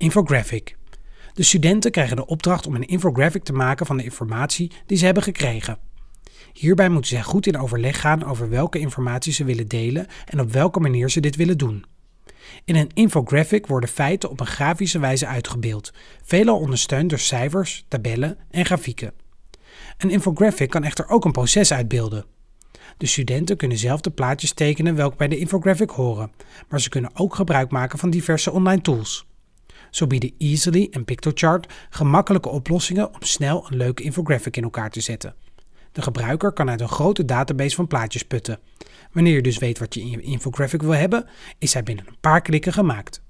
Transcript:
Infographic. De studenten krijgen de opdracht om een infographic te maken van de informatie die ze hebben gekregen. Hierbij moeten zij goed in overleg gaan over welke informatie ze willen delen en op welke manier ze dit willen doen. In een infographic worden feiten op een grafische wijze uitgebeeld, veelal ondersteund door cijfers, tabellen en grafieken. Een infographic kan echter ook een proces uitbeelden. De studenten kunnen zelf de plaatjes tekenen welke bij de infographic horen, maar ze kunnen ook gebruik maken van diverse online tools. Zo bieden Easily en PictoChart gemakkelijke oplossingen om snel een leuke infographic in elkaar te zetten. De gebruiker kan uit een grote database van plaatjes putten. Wanneer je dus weet wat je in je infographic wil hebben, is hij binnen een paar klikken gemaakt.